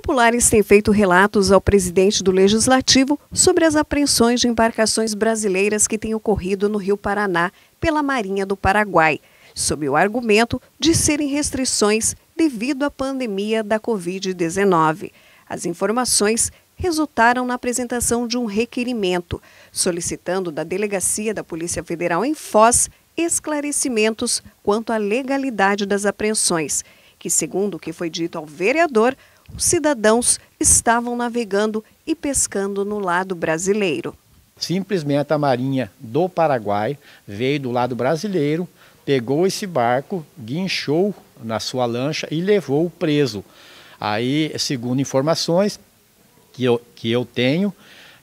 Populares têm feito relatos ao presidente do Legislativo sobre as apreensões de embarcações brasileiras que têm ocorrido no Rio Paraná pela Marinha do Paraguai, sob o argumento de serem restrições devido à pandemia da Covid-19. As informações resultaram na apresentação de um requerimento, solicitando da Delegacia da Polícia Federal em Foz esclarecimentos quanto à legalidade das apreensões, que, segundo o que foi dito ao vereador, os cidadãos estavam navegando e pescando no lado brasileiro. Simplesmente a Marinha do Paraguai veio do lado brasileiro, pegou esse barco, guinchou na sua lancha e levou o preso. Aí, segundo informações que eu, que eu tenho,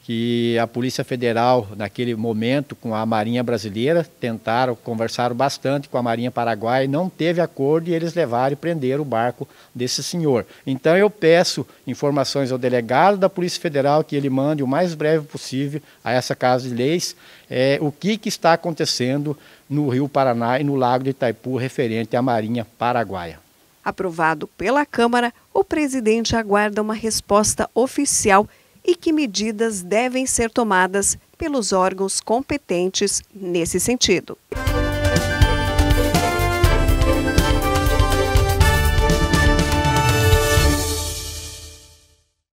que a Polícia Federal, naquele momento, com a Marinha Brasileira, tentaram, conversaram bastante com a Marinha Paraguai, não teve acordo e eles levaram e prenderam o barco desse senhor. Então eu peço informações ao delegado da Polícia Federal que ele mande o mais breve possível a essa Casa de Leis é, o que, que está acontecendo no Rio Paraná e no Lago de Itaipu referente à Marinha Paraguaia. Aprovado pela Câmara, o presidente aguarda uma resposta oficial e que medidas devem ser tomadas pelos órgãos competentes nesse sentido.